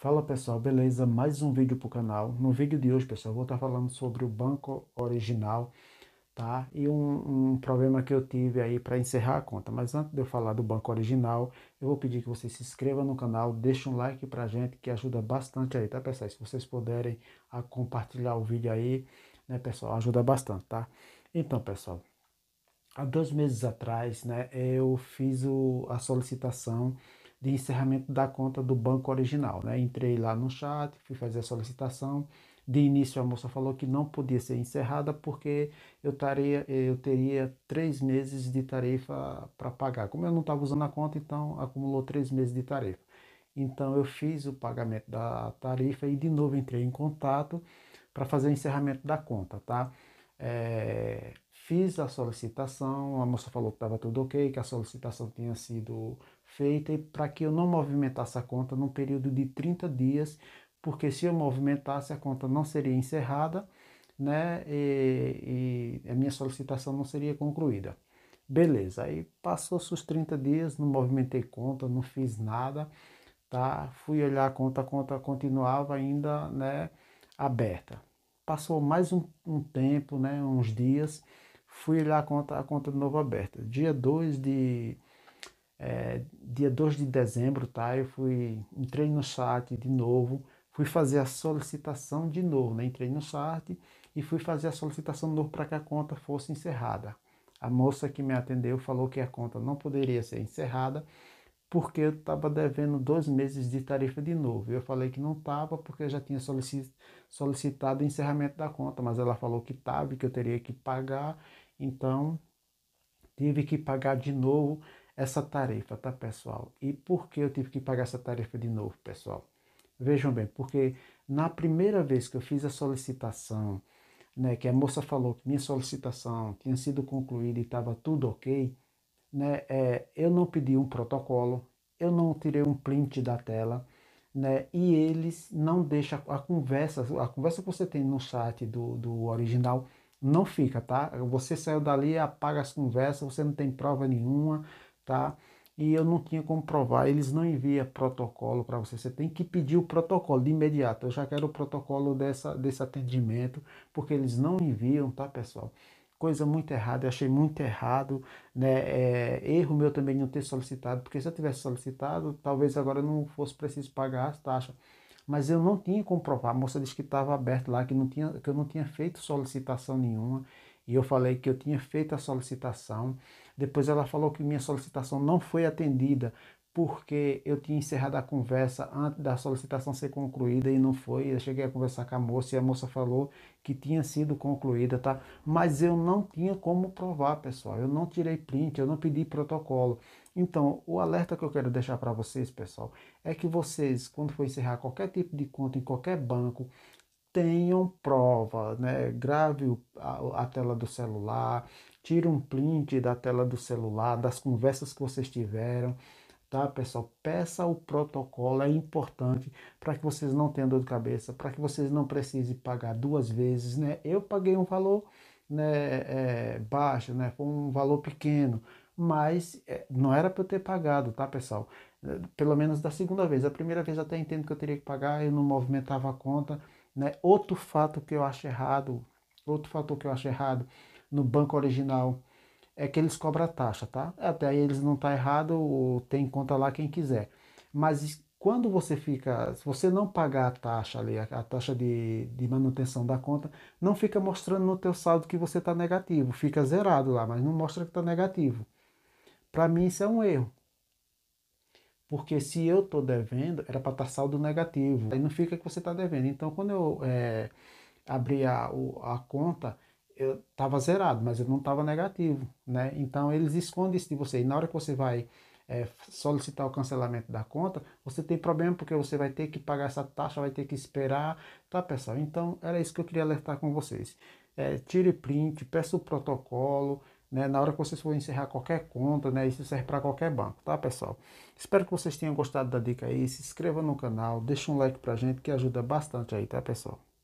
Fala pessoal, beleza? Mais um vídeo para o canal. No vídeo de hoje, pessoal, vou estar tá falando sobre o banco original, tá? E um, um problema que eu tive aí para encerrar a conta. Mas antes de eu falar do banco original, eu vou pedir que você se inscreva no canal, deixe um like para gente que ajuda bastante aí, tá pessoal? Se vocês puderem a compartilhar o vídeo aí, né, pessoal, ajuda bastante, tá? Então, pessoal, há dois meses atrás, né, eu fiz o, a solicitação de encerramento da conta do banco original. Né? Entrei lá no chat, fui fazer a solicitação. De início a moça falou que não podia ser encerrada porque eu, taria, eu teria três meses de tarifa para pagar. Como eu não estava usando a conta, então acumulou três meses de tarifa. Então eu fiz o pagamento da tarifa e de novo entrei em contato para fazer o encerramento da conta, tá? É, fiz a solicitação, a moça falou que estava tudo ok, que a solicitação tinha sido feita para que eu não movimentasse a conta num período de 30 dias, porque se eu movimentasse a conta não seria encerrada, né? E, e a minha solicitação não seria concluída. Beleza, aí passou-se os 30 dias, não movimentei conta, não fiz nada, tá? Fui olhar a conta, a conta continuava ainda, né, aberta. Passou mais um, um tempo, né, uns dias, fui olhar a conta, a conta de novo aberta. Dia 2 de é, dia 2 de dezembro, tá? Eu fui, entrei no chat de novo, fui fazer a solicitação de novo, né? Entrei no chat e fui fazer a solicitação de novo para que a conta fosse encerrada. A moça que me atendeu falou que a conta não poderia ser encerrada porque eu estava devendo dois meses de tarifa de novo. Eu falei que não estava porque eu já tinha solicitado o encerramento da conta, mas ela falou que estava e que eu teria que pagar, então tive que pagar de novo essa tarefa, tá, pessoal? E por que eu tive que pagar essa tarefa de novo, pessoal? Vejam bem, porque na primeira vez que eu fiz a solicitação, né, que a moça falou que minha solicitação tinha sido concluída e estava tudo ok, né, é, eu não pedi um protocolo, eu não tirei um print da tela, né, e eles não deixam a conversa, a conversa que você tem no chat do, do original não fica, tá? Você saiu dali, apaga as conversas, você não tem prova nenhuma, tá? E eu não tinha como provar, eles não enviam protocolo para você. Você tem que pedir o protocolo de imediato. Eu já quero o protocolo dessa, desse atendimento, porque eles não enviam, tá, pessoal? Coisa muito errada, eu achei muito errado, né? É, erro meu também não ter solicitado, porque se eu tivesse solicitado, talvez agora não fosse preciso pagar as taxas mas eu não tinha como provar. A moça disse que estava aberto lá, que, não tinha, que eu não tinha feito solicitação nenhuma. E eu falei que eu tinha feito a solicitação. Depois ela falou que minha solicitação não foi atendida porque eu tinha encerrado a conversa antes da solicitação ser concluída e não foi. Eu cheguei a conversar com a moça e a moça falou que tinha sido concluída, tá? Mas eu não tinha como provar, pessoal. Eu não tirei print, eu não pedi protocolo. Então, o alerta que eu quero deixar para vocês, pessoal, é que vocês, quando for encerrar qualquer tipo de conta em qualquer banco, tenham prova, né? Grave a, a tela do celular, tire um print da tela do celular, das conversas que vocês tiveram, tá, pessoal? Peça o protocolo, é importante para que vocês não tenham dor de cabeça, para que vocês não precisem pagar duas vezes, né? Eu paguei um valor né, é, baixo, né? Foi um valor pequeno, mas é, não era para eu ter pagado, tá, pessoal? Pelo menos da segunda vez. A primeira vez até entendo que eu teria que pagar, eu não movimentava a conta né? Outro fato que eu acho errado, outro fator que eu acho errado no banco original é que eles cobram a taxa, tá? Até aí eles não tá errado, tem conta lá quem quiser. Mas quando você fica, se você não pagar a taxa ali, a, a taxa de, de, manutenção da conta, não fica mostrando no teu saldo que você está negativo, fica zerado lá, mas não mostra que está negativo. Para mim isso é um erro. Porque se eu estou devendo, era para estar tá saldo negativo. Aí não fica que você está devendo. Então, quando eu é, abri a, a conta, eu estava zerado, mas eu não estava negativo. Né? Então, eles escondem isso de você. E na hora que você vai é, solicitar o cancelamento da conta, você tem problema porque você vai ter que pagar essa taxa, vai ter que esperar, tá pessoal? Então era isso que eu queria alertar com vocês. É, tire print, peça o protocolo, né, na hora que vocês forem encerrar qualquer conta, né, isso serve para qualquer banco, tá pessoal? Espero que vocês tenham gostado da dica aí, se inscreva no canal, deixa um like pra gente que ajuda bastante aí, tá pessoal?